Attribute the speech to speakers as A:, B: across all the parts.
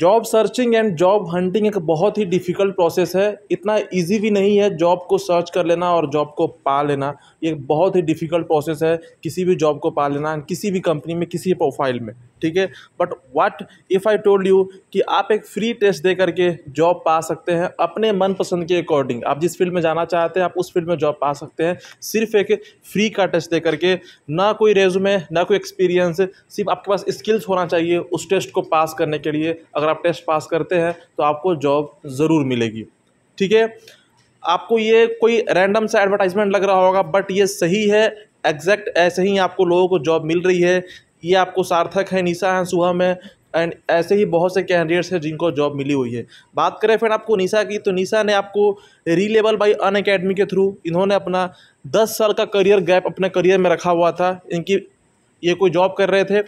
A: job searching and job hunting एक बहुत ही difficult process है इतना इजी भी नहीं है जॉब को सर्च कर लेना और जॉब को पा लेना ये बहुत ही डिफ़िकल्ट प्रोसेस है किसी भी जॉब को पा लेना किसी भी कंपनी में किसी प्रोफाइल में ठीक है but what if I told you कि आप एक फ्री टेस्ट दे करके जॉब पा सकते हैं अपने मनपसंद के अकॉर्डिंग आप जिस फील्ड में जाना चाहते हैं आप उस फील्ड में जॉब पा सकते हैं सिर्फ एक फ्री का टेस्ट दे करके ना कोई रेजुमे ना कोई एक्सपीरियंस सिर्फ आपके पास स्किल्स होना चाहिए उस टेस्ट को पास करने के लिए अगर आप टेस्ट पास करते हैं तो आपको जॉब ज़रूर मिलेगी ठीक है आपको ये कोई रैंडम सा एडवर्टाइजमेंट लग रहा होगा बट ये सही है एग्जैक्ट ऐसे ही आपको लोगों को जॉब मिल रही है ये आपको सार्थक है निशा है सुबह में एंड ऐसे ही बहुत से कैंडिडेट्स हैं जिनको जॉब मिली हुई है बात करें फ्रेंड आपको निशा की तो निशा ने आपको Relevel by Unacademy के थ्रू इन्होंने अपना दस साल का करियर गैप अपने करियर में रखा हुआ था इनकी ये कोई जॉब कर रहे थे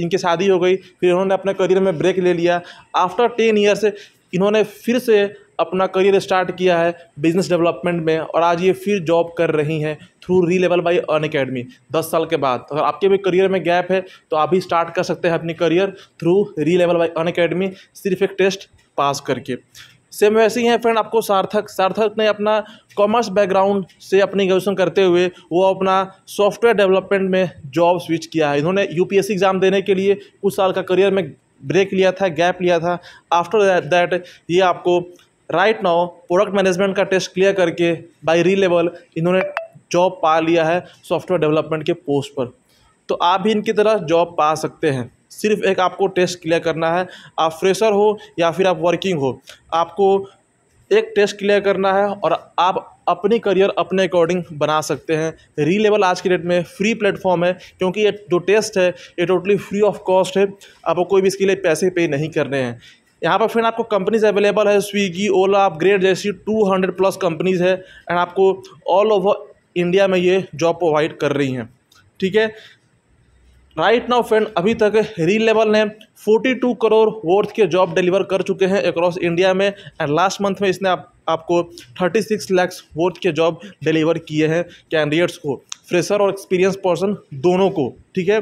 A: इनकी शादी हो गई फिर इन्होंने अपने करियर में ब्रेक ले लिया आफ्टर टेन ईयर्स इन्होंने फिर से अपना करियर स्टार्ट किया है बिजनेस डेवलपमेंट में और आज ये फिर जॉब कर रही हैं through Relevel by on academy दस साल के बाद अगर आपके भी करियर में गैप है तो आप भी स्टार्ट कर सकते हैं अपनी career through Relevel by Unacademy सिर्फ एक टेस्ट पास करके सेम वैसे ही है फ्रेंड आपको सार्थक सार्थक ने अपना कॉमर्स बैकग्राउंड से अपनी ग्रेजुएशन करते हुए वो अपना सॉफ्टवेयर डेवलपमेंट में जॉब स्विच किया है इन्होंने यूपीएससी एग्ज़ाम देने के लिए कुछ साल का करियर में ब्रेक लिया था गैप लिया था आफ्टर दैट ये आपको राइट नाउ प्रोडक्ट मैनेजमेंट का टेस्ट क्लियर करके बाई री लेवल इन्होंने जॉब पा लिया है सॉफ्टवेयर डेवलपमेंट के पोस्ट पर तो आप भी इनकी तरह जॉब पा सकते हैं सिर्फ एक आपको टेस्ट क्लियर करना है आप फ्रेशर हो या फिर आप वर्किंग हो आपको एक टेस्ट क्लियर करना है और आप अपनी करियर अपने अकॉर्डिंग बना सकते हैं री लेवल आज के डेट में फ्री प्लेटफॉर्म है क्योंकि ये जो टेस्ट है ये टोटली फ्री ऑफ कॉस्ट है आपको कोई भी इसके लिए पैसे पे नहीं करने हैं यहाँ पर फ्रेंड आपको कंपनीज अवेलेबल है स्विगी ओला अपग्रेड जैसी 200 प्लस कंपनीज है एंड आपको ऑल ओवर इंडिया में ये जॉब प्रोवाइड कर रही हैं ठीक है राइट नाउ फ्रेंड अभी तक रील लेवल ने 42 करोड़ वर्थ के जॉब डिलीवर कर चुके हैं अक्रॉस इंडिया में एंड लास्ट मंथ में इसने आप, आपको 36 लैक्स वर्थ के जॉब डिलीवर किए हैं कैंडिडेट्स को फ्रेशर और एक्सपीरियंस पर्सन दोनों को ठीक है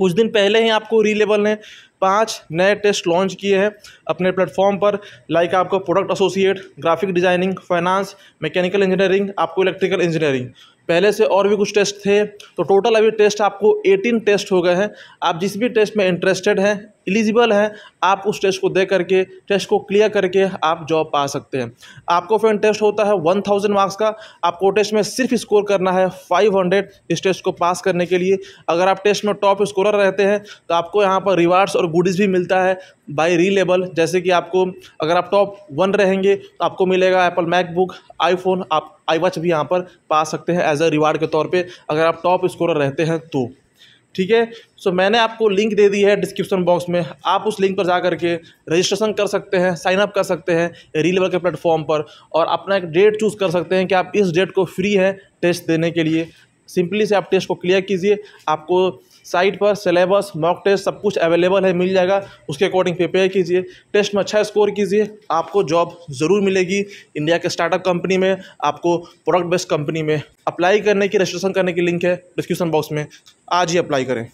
A: कुछ दिन पहले ही आपको रीलेबल ने पांच नए टेस्ट लॉन्च किए हैं अपने प्लेटफॉर्म पर लाइक आपको product associate graphic designing finance mechanical engineering आपको इलेक्ट्रिकल इंजीनियरिंग पहले से और भी कुछ टेस्ट थे तो टोटल अभी टेस्ट आपको 18 टेस्ट हो गए हैं आप जिस भी टेस्ट में इंटरेस्टेड हैं एलिजिबल हैं आप उस टेस्ट को दे करके टेस्ट को क्लियर करके आप जॉब पा सकते हैं आपको फ्रेंड टेस्ट होता है वन थाउजेंड मार्क्स का आपको टेस्ट में सिर्फ स्कोर करना है फाइव हंड्रेड इस टेस्ट को पास करने के लिए अगर आप टेस्ट में टॉप स्कोरर रहते हैं तो आपको यहाँ पर रिवार्ड्स और गुडीज़ भी मिलता है बाई री लेवल जैसे कि आपको अगर आप टॉप वन रहेंगे तो आपको मिलेगा एप्पल मैकबुक आईफोन आप आई वॉच भी यहाँ पर पा सकते हैं एज अ रिवार्ड के तौर पर अगर आप टॉप स्कोरर रहते हैं तो ठीक है सो मैंने आपको लिंक दे दी है डिस्क्रिप्शन बॉक्स में आप उस लिंक पर जा करके रजिस्ट्रेशन कर सकते हैं साइन अप कर सकते हैं रीलेवल के प्लेटफॉर्म पर और अपना एक डेट चूज़ कर सकते हैं कि आप इस डेट को फ्री है टेस्ट देने के लिए सिंपली से आप टेस्ट को क्लियर कीजिए आपको साइट पर सिलेबस मॉक टेस्ट सब कुछ अवेलेबल है मिल जाएगा उसके अकॉर्डिंग प्रिपेयर कीजिए टेस्ट में अच्छा स्कोर कीजिए आपको जॉब ज़रूर मिलेगी इंडिया के स्टार्टअप कंपनी में आपको प्रोडक्ट बेस्ड कंपनी में अप्लाई करने की रजिस्ट्रेशन करने की लिंक है डिस्क्रिप्शन बॉक्स में आज ही अप्लाई करें